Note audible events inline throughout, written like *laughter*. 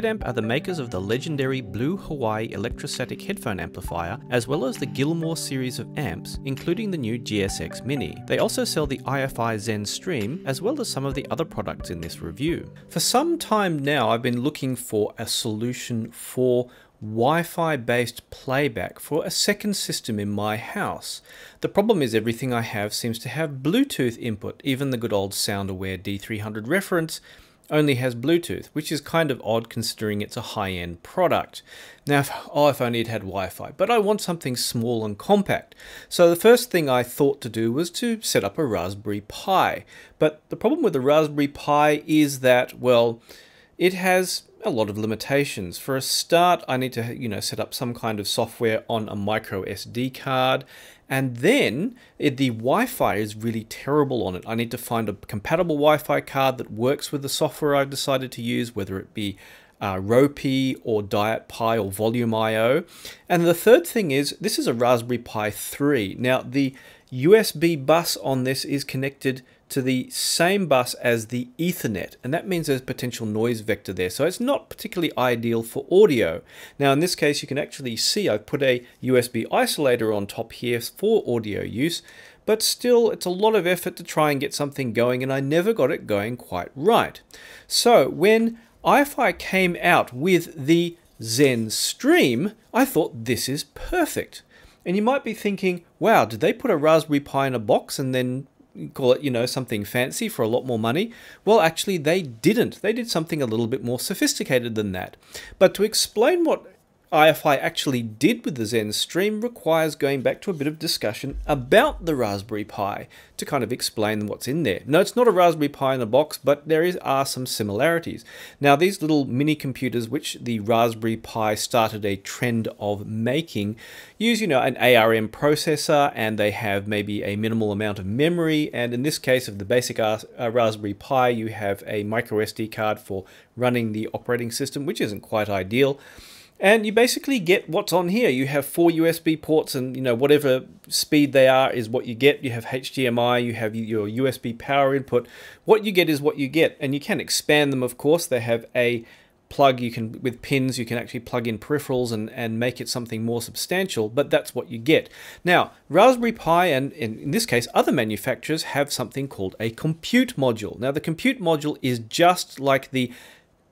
Headamp are the makers of the legendary Blue Hawaii electrostatic headphone amplifier, as well as the Gilmore series of amps, including the new GSX Mini. They also sell the IFI Zen Stream, as well as some of the other products in this review. For some time now, I've been looking for a solution for Wi-Fi based playback for a second system in my house. The problem is everything I have seems to have Bluetooth input, even the good old SoundAware D300 reference, only has Bluetooth, which is kind of odd considering it's a high-end product. Now, if, oh, if only it had Wi-Fi, but I want something small and compact. So the first thing I thought to do was to set up a Raspberry Pi. But the problem with the Raspberry Pi is that, well, it has a lot of limitations. For a start, I need to you know set up some kind of software on a micro SD card, and then it, the Wi-Fi is really terrible on it. I need to find a compatible Wi-Fi card that works with the software I've decided to use, whether it be uh, Ropi or Diet Pi or Volume IO. And the third thing is this is a Raspberry Pi 3. Now the USB bus on this is connected to the same bus as the Ethernet, and that means there's potential noise vector there. So it's not particularly ideal for audio. Now in this case, you can actually see I've put a USB isolator on top here for audio use, but still it's a lot of effort to try and get something going, and I never got it going quite right. So when iFi came out with the Zen Stream, I thought this is perfect. And you might be thinking, wow, did they put a Raspberry Pi in a box and then call it, you know, something fancy for a lot more money. Well, actually, they didn't. They did something a little bit more sophisticated than that. But to explain what IFI actually did with the Zen Stream requires going back to a bit of discussion about the Raspberry Pi to kind of explain what's in there. No, it's not a Raspberry Pi in a box, but there is, are some similarities. Now, these little mini computers, which the Raspberry Pi started a trend of making, use, you know, an ARM processor and they have maybe a minimal amount of memory. And in this case of the basic uh, Raspberry Pi, you have a micro SD card for running the operating system, which isn't quite ideal. And you basically get what's on here. You have four USB ports and you know whatever speed they are is what you get. You have HDMI, you have your USB power input. What you get is what you get and you can expand them of course. They have a plug you can with pins you can actually plug in peripherals and and make it something more substantial but that's what you get now raspberry pi and in, in, this case other manufacturers have something called a compute module now the compute module is just like the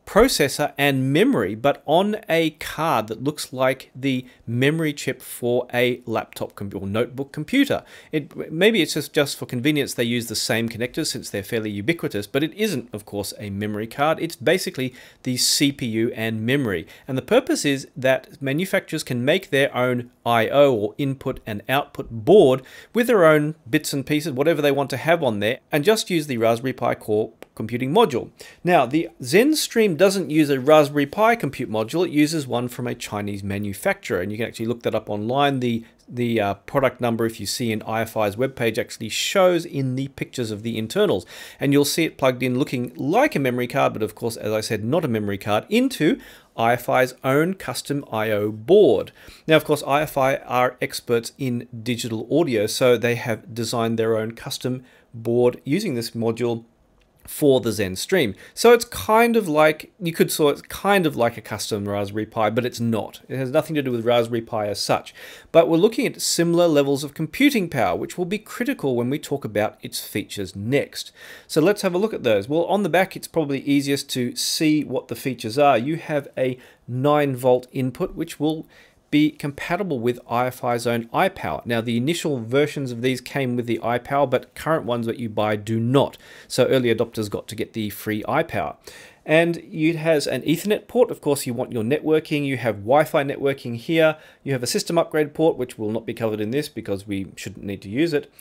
processor and memory, but on a card that looks like the memory chip for a laptop com- or notebook computer. It, maybe it's just, just for convenience they use the same connectors since they're fairly ubiquitous, but it isn't, of course, a memory card. It's basically the CPU and memory. And the purpose is that manufacturers can make their own I.O. or input and output board with their own bits and pieces, whatever they want to have on there, and just use the Raspberry Pi Core computing module. Now, the Zen Stream doesn't use a Raspberry Pi compute module, it uses one from a Chinese manufacturer, and you can actually look that up online. The the uh, product number, if you see in IFI's webpage, actually shows in the pictures of the internals. And you'll see it plugged in looking like a memory card, but of course, as I said, not a memory card, into IFI's own custom I.O. board. Now, of course, IFI are experts in digital audio, so they have designed their own custom board using this module for the Zen Stream. So it's kind of like, you could sort it's kind of like a custom Raspberry Pi, but it's not. It has nothing to do with Raspberry Pi as such. But we're looking at similar levels of computing power, which will be critical when we talk about its features next. So let's have a look at those. Well, on the back, it's probably easiest to see what the features are. You have a 9 volt input, which will be compatible with IFI's own iPower. Now, the initial versions of these came with the iPower, but current ones that you buy do not. So early adopters got to get the free iPower. And it has an Ethernet port. Of course, you want your networking. You have Wi-Fi networking here. You have a system upgrade port, which will not be covered in this because we shouldn't need to use it.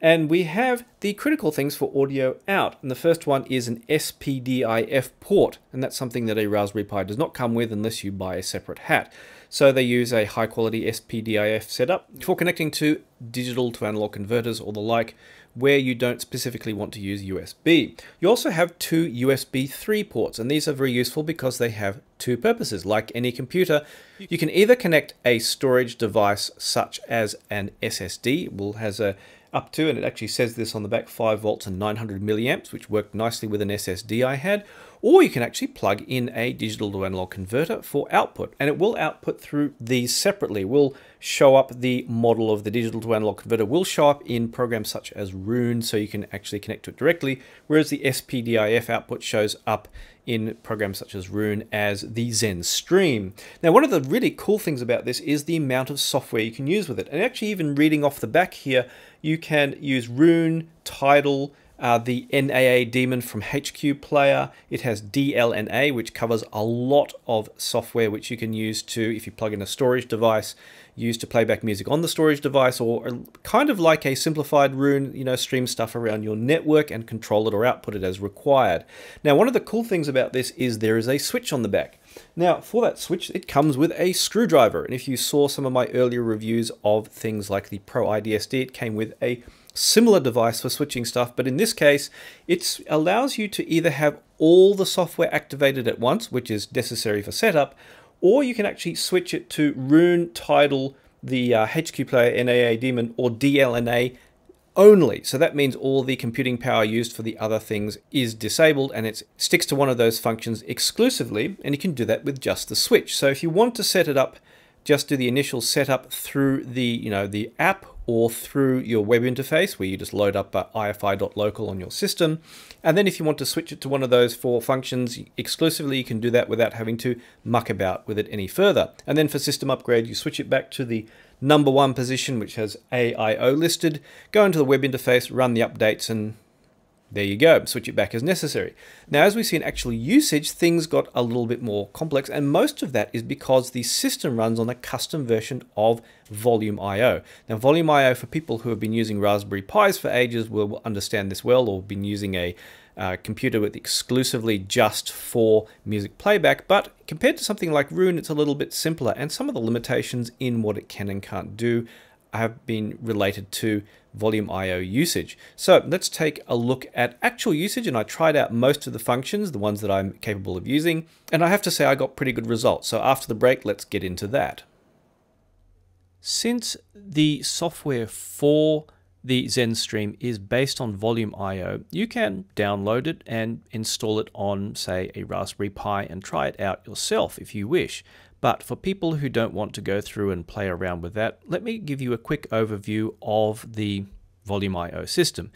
And we have the critical things for audio out. And the first one is an SPDIF port. And that's something that a Raspberry Pi does not come with unless you buy a separate hat. So they use a high quality SPDIF setup for connecting to digital to analog converters or the like, where you don't specifically want to use USB. You also have two USB 3 ports, and these are very useful because they have two purposes. Like any computer, you can either connect a storage device such as an SSD, will has a up to, and it actually says this on the back, 5 volts and 900 milliamps, which worked nicely with an SSD I had, or you can actually plug in a digital to analog converter for output and it will output through these separately. will show up the model of the digital to analog converter will show up in programs such as Roon so you can actually connect to it directly whereas the SPDIF output shows up in programs such as Roon as the Zen Stream. Now, one of the really cool things about this is the amount of software you can use with it. And actually, even reading off the back here, you can use Roon, Tidal, uh, the NAA daemon from HQ Player. It has DLNA, which covers a lot of software which you can use to, if you plug in a storage device, use to playback music on the storage device, or uh, kind of like a simplified Rune, you know, stream stuff around your network and control it or output it as required. Now, one of the cool things about this is there is a switch on the back. Now, for that switch, it comes with a screwdriver, and if you saw some of my earlier reviews of things like the Pro IDSD, it came with a similar device for switching stuff, but in this case, it allows you to either have all the software activated at once, which is necessary for setup, or you can actually switch it to Rune, Tidal, the uh, HQ Player, NAA Daemon, or DLNA only. So that means all the computing power used for the other things is disabled and it sticks to one of those functions exclusively, and you can do that with just the switch. So if you want to set it up just do the initial setup through the, you know, the app or through your web interface where you just load up uh, ifi.local on your system. And then if you want to switch it to one of those four functions exclusively, you can do that without having to muck about with it any further. And then for system upgrade, you switch it back to the number one position, which has AIO listed, go into the web interface, run the updates and there you go, switch it back as necessary. Now, as we see in actual usage, things got a little bit more complex, and most of that is because the system runs on a custom version of Volume IO. Now, Volume IO, for people who have been using Raspberry Pis for ages, will understand this well, or been using a uh, computer with exclusively just for music playback, but compared to something like Roon, it's a little bit simpler, and some of the limitations in what it can and can't do have been related to volume IO usage. So let's take a look at actual usage and I tried out most of the functions, the ones that I'm capable of using, and I have to say I got pretty good results. So after the break, let's get into that. Since the software for the ZenStream is based on Volume IO, you can download it and install it on, say, a Raspberry Pi and try it out yourself if you wish. But for people who don't want to go through and play around with that, let me give you a quick overview of the Volume IO system.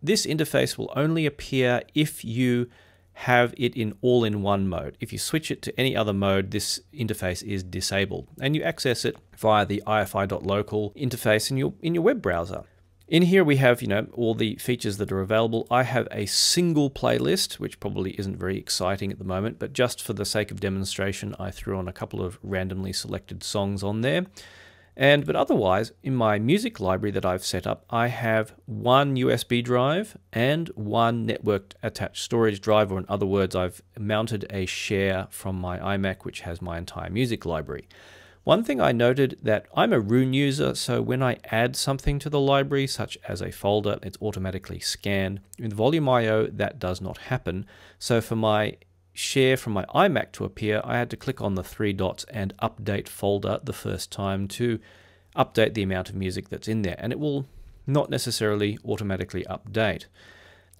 This interface will only appear if you have it in all-in-one mode. If you switch it to any other mode, this interface is disabled and you access it via the ifi.local interface in your, in your web browser. In here we have, you know, all the features that are available. I have a single playlist, which probably isn't very exciting at the moment, but just for the sake of demonstration, I threw on a couple of randomly selected songs on there. And but otherwise, in my music library that I've set up, I have one USB drive and one networked attached storage drive, or in other words, I've mounted a share from my iMac, which has my entire music library. One thing I noted that I'm a Roon user, so when I add something to the library, such as a folder, it's automatically scanned. In Volume IO, that does not happen. So for my share from my iMac to appear, I had to click on the three dots and update folder the first time to update the amount of music that's in there. And it will not necessarily automatically update.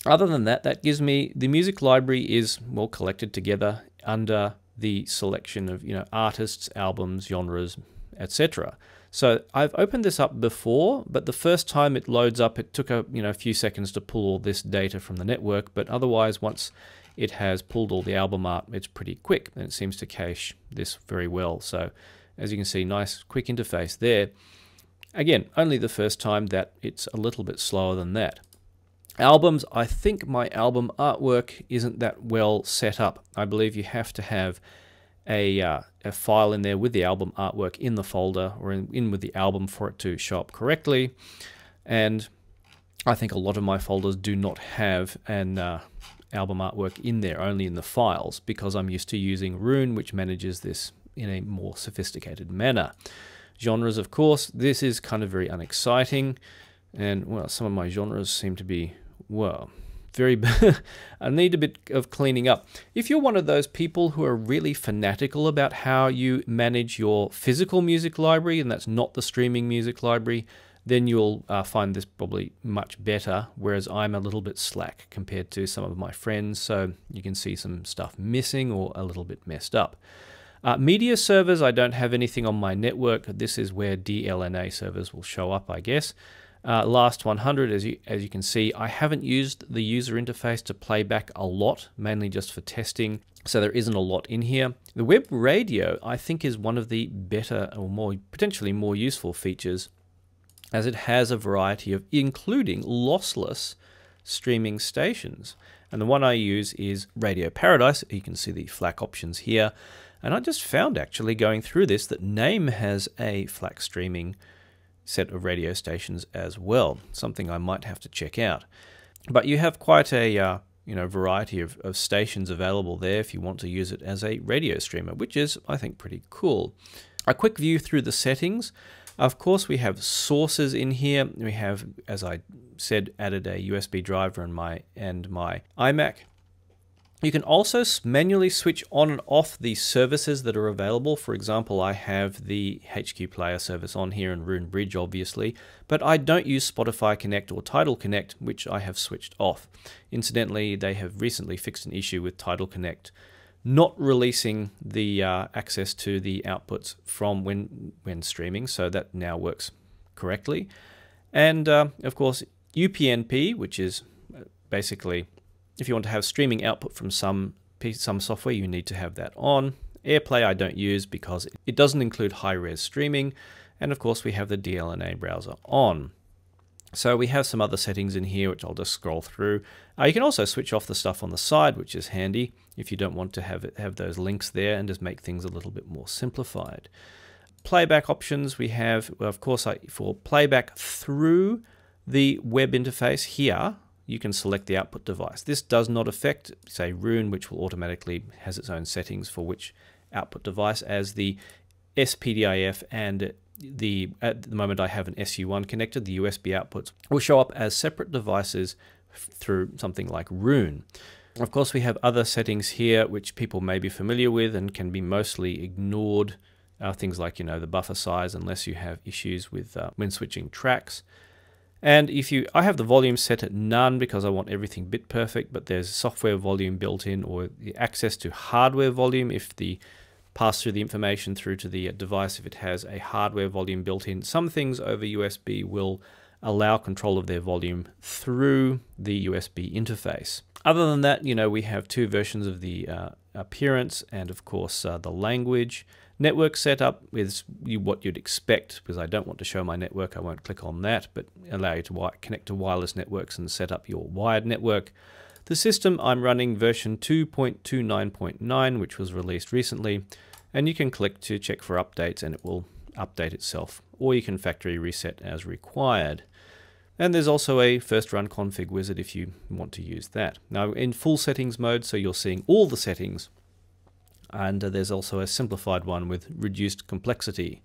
Other than that, that gives me the music library is well collected together under the selection of you know artists, albums, genres, etc. So I've opened this up before, but the first time it loads up, it took a you know a few seconds to pull all this data from the network. But otherwise, once it has pulled all the album art, it's pretty quick, and it seems to cache this very well. So as you can see, nice quick interface there. Again, only the first time that it's a little bit slower than that. Albums, I think my album artwork isn't that well set up. I believe you have to have a, uh, a file in there with the album artwork in the folder or in, in with the album for it to show up correctly. And I think a lot of my folders do not have an uh, album artwork in there, only in the files, because I'm used to using Rune, which manages this in a more sophisticated manner. Genres, of course, this is kind of very unexciting. And well, some of my genres seem to be well, very *laughs* I need a bit of cleaning up. If you're one of those people who are really fanatical about how you manage your physical music library and that's not the streaming music library, then you'll uh, find this probably much better, whereas I'm a little bit slack compared to some of my friends, so you can see some stuff missing or a little bit messed up. Uh, media servers, I don't have anything on my network. This is where DLNA servers will show up, I guess. Uh, last 100, as you, as you can see, I haven't used the user interface to play back a lot, mainly just for testing, so there isn't a lot in here. The web radio, I think, is one of the better or more potentially more useful features as it has a variety of, including lossless streaming stations. And the one I use is Radio Paradise. You can see the FLAC options here. And I just found actually going through this that NAME has a FLAC streaming set of radio stations as well, something I might have to check out. But you have quite a uh, you know variety of, of stations available there if you want to use it as a radio streamer, which is I think pretty cool. A quick view through the settings. Of course, we have sources in here. We have, as I said, added a USB driver and my and my iMac. You can also manually switch on and off the services that are available. For example, I have the HQ Player service on here in Rune Bridge, obviously, but I don't use Spotify Connect or Tidal Connect, which I have switched off. Incidentally, they have recently fixed an issue with Tidal Connect not releasing the uh, access to the outputs from when when streaming, so that now works correctly. And uh, of course, UPnP, which is uh, basically if you want to have streaming output from some piece, some software, you need to have that on. AirPlay I don't use because it doesn't include high-res streaming. And of course, we have the DLNA browser on. So we have some other settings in here, which I'll just scroll through. Uh, you can also switch off the stuff on the side, which is handy if you don't want to have, it, have those links there and just make things a little bit more simplified. Playback options we have, well, of course, for playback through the web interface here, you can select the output device. This does not affect, say, Rune, which will automatically has its own settings for which output device, as the SPDIF and the at the moment I have an SU1 connected, the USB outputs will show up as separate devices through something like Rune. Of course, we have other settings here which people may be familiar with and can be mostly ignored. Uh, things like you know the buffer size, unless you have issues with uh, when switching tracks. And if you, I have the volume set at none because I want everything bit perfect, but there's software volume built in or the access to hardware volume if the pass through the information through to the device if it has a hardware volume built in. Some things over USB will allow control of their volume through the USB interface. Other than that, you know, we have two versions of the uh, appearance and of course uh, the language Network setup is what you'd expect because I don't want to show my network. I won't click on that, but allow you to connect to wireless networks and set up your wired network. The system I'm running version 2.29.9, which was released recently, and you can click to check for updates and it will update itself, or you can factory reset as required. And there's also a first run config wizard if you want to use that. Now in full settings mode, so you're seeing all the settings and uh, there's also a simplified one with reduced complexity.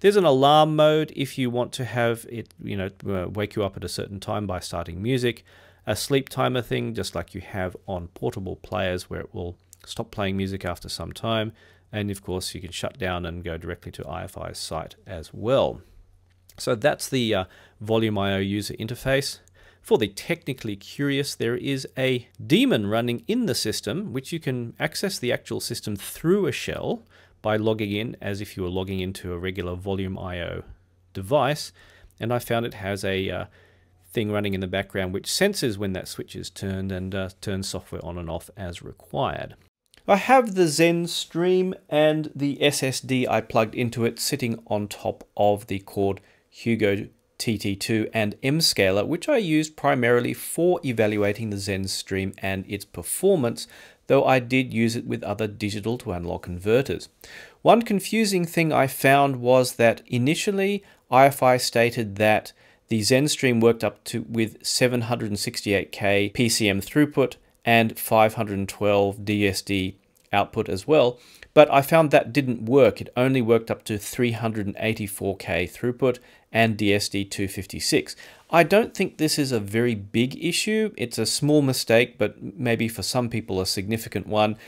There's an alarm mode if you want to have it, you know, uh, wake you up at a certain time by starting music. A sleep timer thing, just like you have on portable players, where it will stop playing music after some time. And of course, you can shut down and go directly to IFI's site as well. So that's the uh, Volume.io user interface. For the technically curious, there is a daemon running in the system, which you can access the actual system through a shell by logging in as if you were logging into a regular volume IO device. And I found it has a uh, thing running in the background which senses when that switch is turned and uh, turns software on and off as required. I have the Zen Stream and the SSD I plugged into it sitting on top of the Cord Hugo TT2 and MScaler, which I used primarily for evaluating the Zen Stream and its performance, though I did use it with other digital to analog converters. One confusing thing I found was that initially IFI stated that the Zen stream worked up to with 768K PCM throughput and 512 DSD output as well, but I found that didn't work. It only worked up to 384K throughput and DSD 256 I don't think this is a very big issue. It's a small mistake, but maybe for some people a significant one.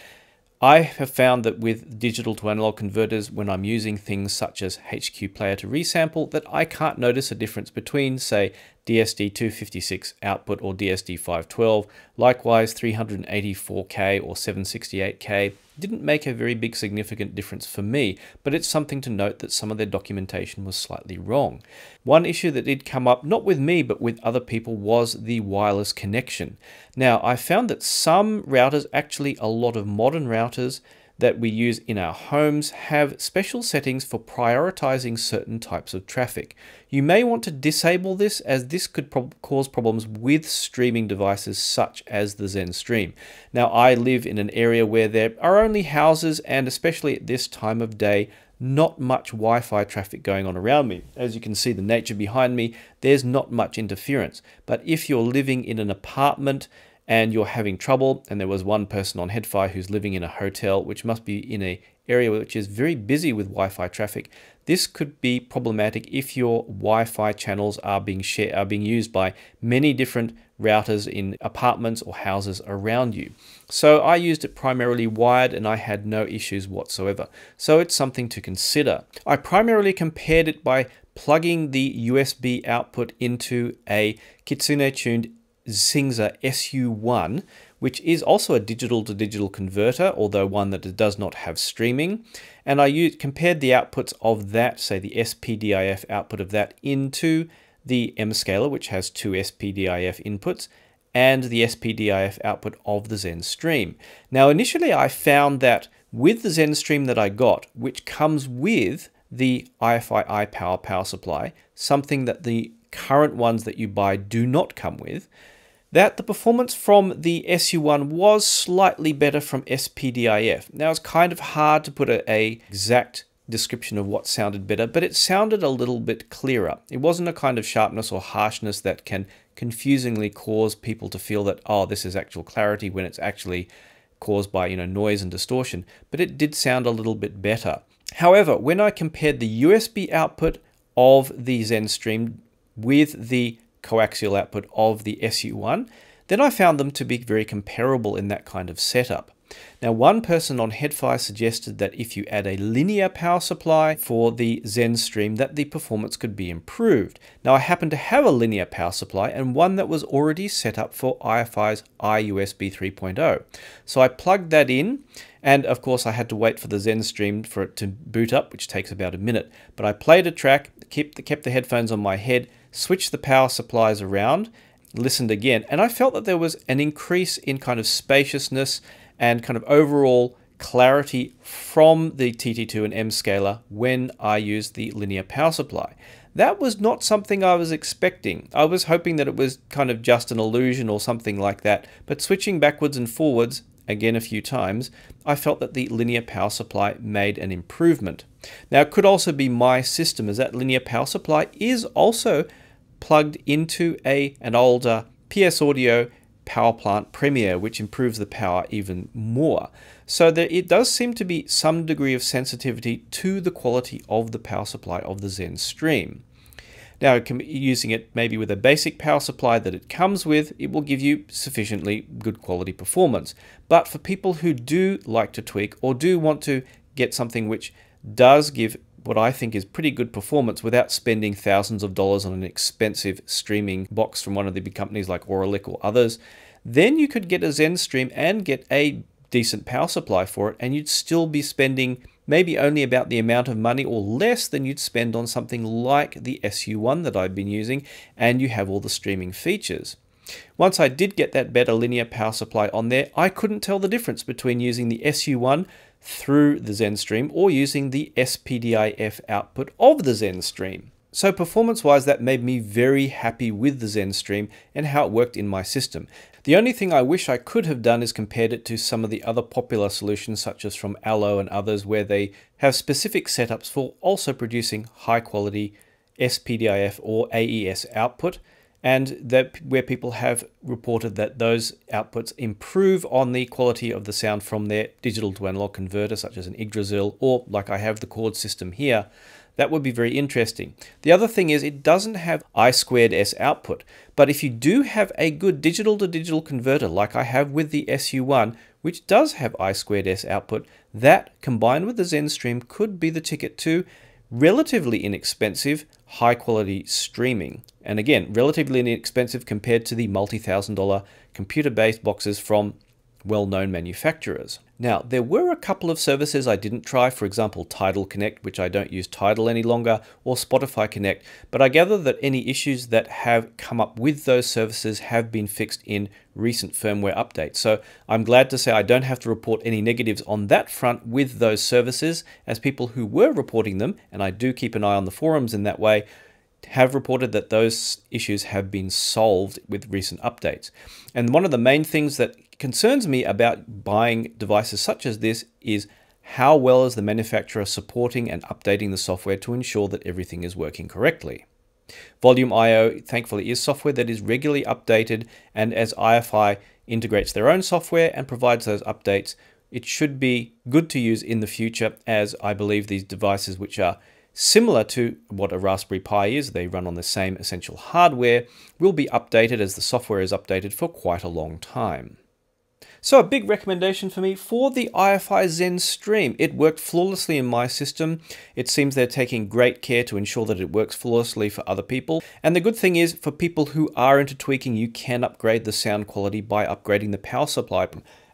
I have found that with digital to analog converters, when I'm using things such as HQ Player to resample, that I can't notice a difference between, say, DSD256 output or DSD512. Likewise, 384K or 768K didn't make a very big significant difference for me, but it's something to note that some of their documentation was slightly wrong. One issue that did come up, not with me, but with other people, was the wireless connection. Now, I found that some routers, actually a lot of modern routers, that we use in our homes have special settings for prioritizing certain types of traffic. You may want to disable this as this could pro cause problems with streaming devices such as the Zen Stream. Now I live in an area where there are only houses and especially at this time of day not much Wi-Fi traffic going on around me. As you can see the nature behind me, there's not much interference. But if you're living in an apartment and you're having trouble, and there was one person on Headfire who's living in a hotel, which must be in a area which is very busy with Wi-Fi traffic, this could be problematic if your Wi-Fi channels are being shared, are being used by many different routers in apartments or houses around you. So I used it primarily wired and I had no issues whatsoever. So it's something to consider. I primarily compared it by plugging the USB output into a Kitsune tuned Zingza SU1, which is also a digital to digital converter, although one that does not have streaming. And I used, compared the outputs of that, say the SPDIF output of that, into the M-scaler, which has two SPDIF inputs, and the SPDIF output of the Zen Stream. Now, initially I found that with the Zen Stream that I got, which comes with the IFI iPower power supply, something that the current ones that you buy do not come with, that the performance from the SU1 was slightly better from SPDIF. Now it's kind of hard to put a, a exact description of what sounded better, but it sounded a little bit clearer. It wasn't a kind of sharpness or harshness that can confusingly cause people to feel that, oh, this is actual clarity when it's actually caused by, you know, noise and distortion, but it did sound a little bit better. However, when I compared the USB output of the ZenStream with the coaxial output of the SU1, then I found them to be very comparable in that kind of setup. Now, one person on Headfire suggested that if you add a linear power supply for the Zen stream, that the performance could be improved. Now, I happen to have a linear power supply and one that was already set up for IFI's iUSB 3.0. So I plugged that in, and of course, I had to wait for the Zen stream for it to boot up, which takes about a minute. But I played a track, kept the, kept the headphones on my head, switched the power supplies around, listened again, and I felt that there was an increase in kind of spaciousness and kind of overall clarity from the TT2 and M scaler when I used the linear power supply. That was not something I was expecting. I was hoping that it was kind of just an illusion or something like that, but switching backwards and forwards, again a few times, I felt that the linear power supply made an improvement. Now it could also be my system as that linear power supply is also plugged into a, an older PS Audio power plant Premier, which improves the power even more. So that it does seem to be some degree of sensitivity to the quality of the power supply of the Zen Stream. Now, using it maybe with a basic power supply that it comes with, it will give you sufficiently good quality performance. But for people who do like to tweak or do want to get something which does give what I think is pretty good performance without spending thousands of dollars on an expensive streaming box from one of the big companies like Auralic or others, then you could get a Zen stream and get a decent power supply for it, and you'd still be spending maybe only about the amount of money or less than you'd spend on something like the SU1 that I've been using, and you have all the streaming features. Once I did get that better linear power supply on there, I couldn't tell the difference between using the SU1 through the Zen stream or using the SPDIF output of the Zen stream. So performance wise, that made me very happy with the Zen stream and how it worked in my system. The only thing I wish I could have done is compared it to some of the other popular solutions such as from Allo and others where they have specific setups for also producing high quality SPDIF or AES output and that where people have reported that those outputs improve on the quality of the sound from their digital to analog converter, such as an Yggdrasil, or like I have the chord system here, that would be very interesting. The other thing is it doesn't have I squared S output, but if you do have a good digital to digital converter like I have with the SU1, which does have I squared S output, that combined with the Zen Stream could be the ticket to relatively inexpensive, high quality streaming. And again, relatively inexpensive compared to the multi thousand dollar computer based boxes from well-known manufacturers. Now, there were a couple of services I didn't try, for example, Tidal Connect, which I don't use Tidal any longer, or Spotify Connect, but I gather that any issues that have come up with those services have been fixed in recent firmware updates. So I'm glad to say I don't have to report any negatives on that front with those services, as people who were reporting them, and I do keep an eye on the forums in that way, have reported that those issues have been solved with recent updates. And one of the main things that concerns me about buying devices such as this is how well is the manufacturer supporting and updating the software to ensure that everything is working correctly. Volume IO, thankfully, is software that is regularly updated, and as IFI integrates their own software and provides those updates, it should be good to use in the future, as I believe these devices, which are similar to what a Raspberry Pi is, they run on the same essential hardware, will be updated as the software is updated for quite a long time. So a big recommendation for me for the IFI Zen Stream. It worked flawlessly in my system. It seems they're taking great care to ensure that it works flawlessly for other people. And the good thing is for people who are into tweaking, you can upgrade the sound quality by upgrading the power supply.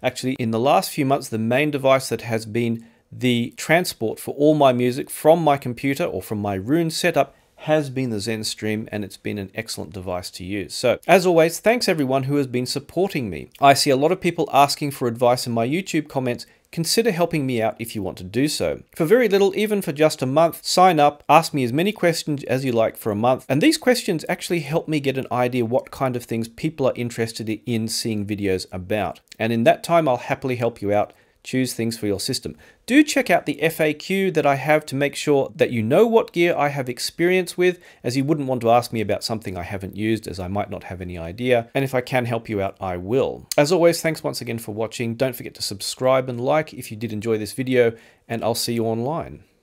Actually, in the last few months, the main device that has been the transport for all my music from my computer or from my Rune setup has been the ZenStream and it's been an excellent device to use. So as always, thanks everyone who has been supporting me. I see a lot of people asking for advice in my YouTube comments consider helping me out if you want to do so. For very little, even for just a month, sign up, ask me as many questions as you like for a month, and these questions actually help me get an idea what kind of things people are interested in seeing videos about. And in that time, I'll happily help you out choose things for your system. Do check out the FAQ that I have to make sure that you know what gear I have experience with, as you wouldn't want to ask me about something I haven't used as I might not have any idea. And if I can help you out, I will. As always, thanks once again for watching. Don't forget to subscribe and like if you did enjoy this video, and I'll see you online.